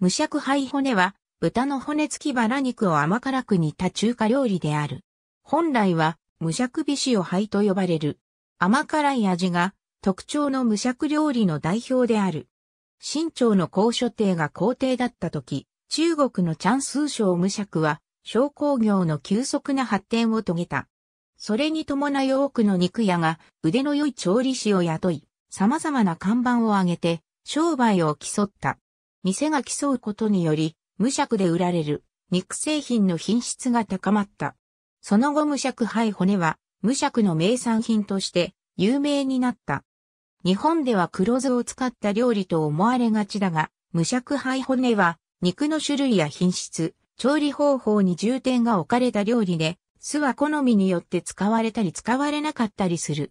無尺灰骨は、豚の骨付きバラ肉を甘辛く煮た中華料理である。本来は、無尺美を灰と呼ばれる。甘辛い味が、特徴の無尺料理の代表である。清朝の高所帝が皇帝だった時、中国のチャンスー省無尺は、商工業の急速な発展を遂げた。それに伴い多くの肉屋が腕の良い調理師を雇い、様々な看板を上げて商売を競った。店が競うことにより、無尺で売られる肉製品の品質が高まった。その後無尺肺骨は無尺の名産品として有名になった。日本では黒酢を使った料理と思われがちだが、無尺肺骨は肉の種類や品質、調理方法に重点が置かれた料理で、酢は好みによって使われたり使われなかったりする。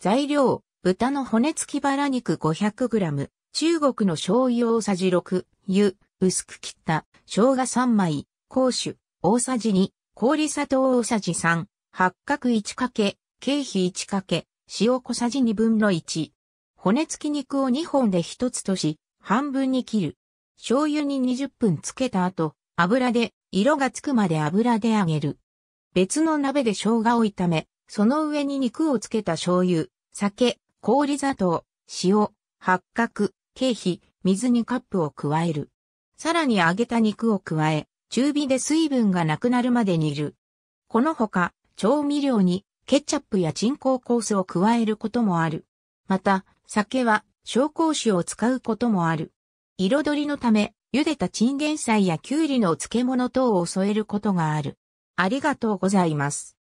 材料、豚の骨付きバラ肉 500g、中国の醤油大さじ6、湯、薄く切った、生姜3枚、甲酒、大さじ2、氷砂糖大さじ3、八角1かけ、経費1かけ、塩小さじ2分の1。骨付き肉を2本で1つとし、半分に切る。醤油に20分つけた後、油で、色がつくまで油で揚げる。別の鍋で生姜を炒め、その上に肉をつけた醤油、酒、氷砂糖、塩、八角、経費、水にカップを加える。さらに揚げた肉を加え、中火で水分がなくなるまで煮る。このほか、調味料にケチャップや鎮香コースを加えることもある。また、酒は紹興酒を使うこともある。彩りのため、茹でたチンゲン菜やきゅうりの漬物等を添えることがある。ありがとうございます。